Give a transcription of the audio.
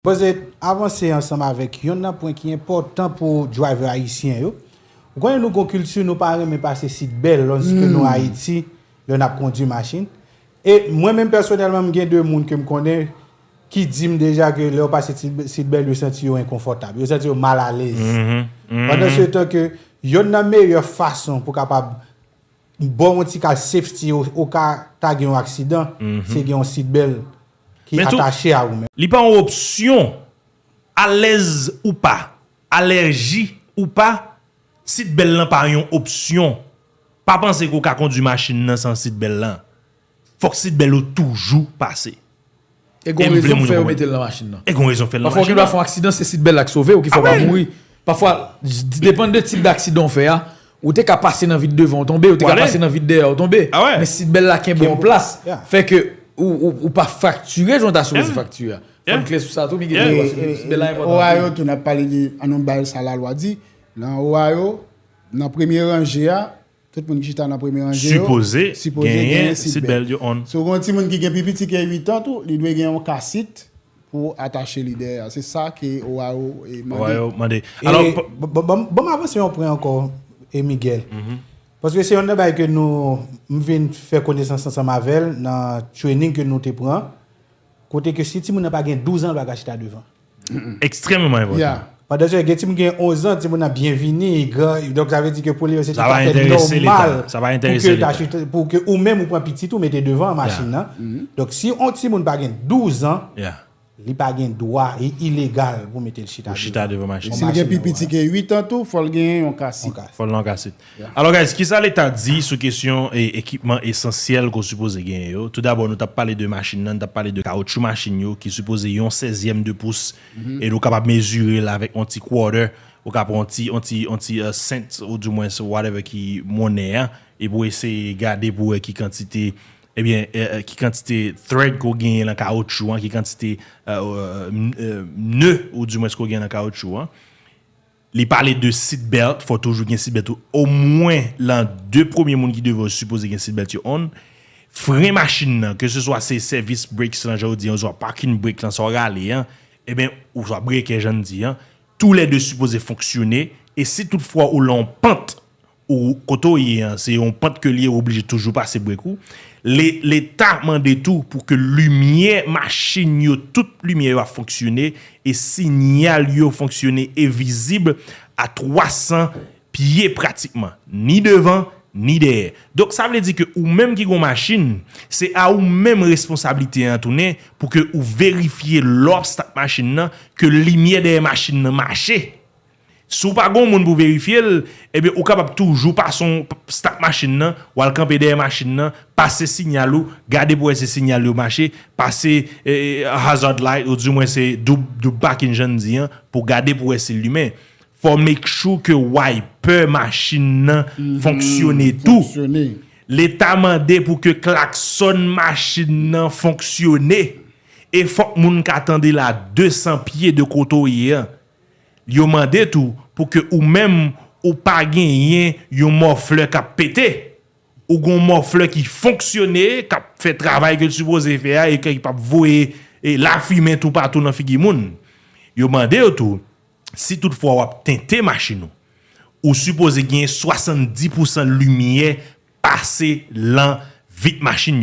Bozet, avanse ansanm avek, yon nan pwen ki important pou driver Haitien yo. Ou kwenye nou konkultu nou parem e pase sit bel lansi ke nou Haiti, yon ap kondi masin. E mwen men personelman mgen dwe moun ke m konen ki di m deja ke lè ou pase sit bel yo senti yo enkonfortab, yo senti yo mal alèz. Wadè se yon tanke, yon nan meyè yon fason pou kapab bon ti kal safety ou ka ta gen yon aksidan, mm-hmm. se gen yon sit bel. ki atache a ou men. Li pa an opsyon, alez ou pa, alerji non? ou pa, sitbel nan pa an yon opsyon, pa panse ko kakon du machin nan san sitbel lan, fok sitbel ou toujou pase. E kon rezon pou fè yon metel nan machin nan. E kon rezon fè yon machin nan. Pafwa yon dwa fon aksidans se sitbel lak sove, ou ki fò pa moui. Pafwa, depan de type d'aksidans fè ya, ou te ka pase nan vide devan, ou te ka pase nan vide deran, ou te ka pase nan vide deran, ou te ka pase nan vide deran, ou te ka pase nan vide deran, ou te ka pase nan vide Ou pa fakturè, joun ta soube zi fakturè. Fon kle sou sa tou, mi gen yon. Owa yo, tou na pali anon ba yo sa la lwa di. Nan owa yo, nan premye rangè ya, tout moun ki chita nan premye rangè yo, suppose, genyen, sit bel yo on. Sou kon ti moun ki gen pipi, ti gen 8 an tou, li dwen gen yon kassit pou atache lidè ya. Se sa ki owa yo, e mande. Anon, bon avan se yon prey ankon, e Miguel, Paske se yon debay ke nou mwen fè konesansansan mavel nan chwenning ke nou te pran, kote ke si timoun apagyen 12 an bagajita devan. Ekstremement. Ya. Padansye, gen timoun gen 11 an, timoun apbyen vini, doke avè di ke pou lè yon sè te katèl normal, pou ke ou mè moun pran pitit ou mette devan an masjin nan. Mm-hmm. Dok si yon timoun apagyen 12 an, ya. li pa gen doa e ilegal pou mette l chita devyo. Ou chita devyo machin yo. Ou si gen pipiti gen 8 an tou, fol gen yon kasit. Fol yon kasit. Alors guys, ki sa le tan di sou kesyon e ekipman esensyel kon supose gen yo. Tout d'abon nou tap pale de machin nan, nou tap pale de kaoutchou machin yo, ki supose yon 16e de pousse, mhm. e nou kapap mezure la vek onti quarter, ou kap ap onti cent ou du mwen se whatever ki mounen, e pou ese gade pou e ki kantite... ki eh eh, eh, kantite thread ko genye lan kaoutchou, ki kantite euh, euh, euh, nø ou djoumwes ko genye lan kaoutchou. Li pale de seatbelt, fwa toujou genye seatbelt ou o mwen lan de premier moun ki devon suppose genye seatbelt yo on, frey machin nan, ke se so a se service break, se lan jan ou di, ou so a parking break, lan so a gale, ou so a break, tout le de suppose fonksyone, e si tout fwa ou lan pante, ou koto yi an, se yon pat ke liye ou obligye toujou pa se brekou, le ta mande tou pou ke lumye machin yo, tout lumye yo a fonksyonne, e si nyal yo fonksyonne e vizible a 300 piye pratikman, ni devan, ni der. Dok sa vle di ke ou menm ki kon machin, se a ou menm responsabilite an toune, pou ke ou verifiye lor stak machin nan, ke lumye dey machin nan mache. Sou pa goun moun pou verifi el, ebe ou kapap toujou pa son stak machin nan, walkan pe deye machin nan, pase sinyalou, gade pou ese sinyalou machin, pase e, e, hazard light ou di mwen se dubak in jan diyan pou gade pou ese lume. Fò mèk chou ke wèi pe machin nan mm-hmm. fonksyonè tou, lè ta mandè pou ke klakson machin nan fonksyonè, e fòk moun katande la 200 piye de koto yè an, Yo mande tou pou ke ou mem ou pa gen yen yon mor flek ap pete. Ou gon mor flek ki fonksyone kap fe travay ke supose fe a e ke yon pap voye e lafime tou patou nan figi moun. Yo mande tou si tout fwa wap tente maschino ou supose gen 70% lumye pase lan vit maschino.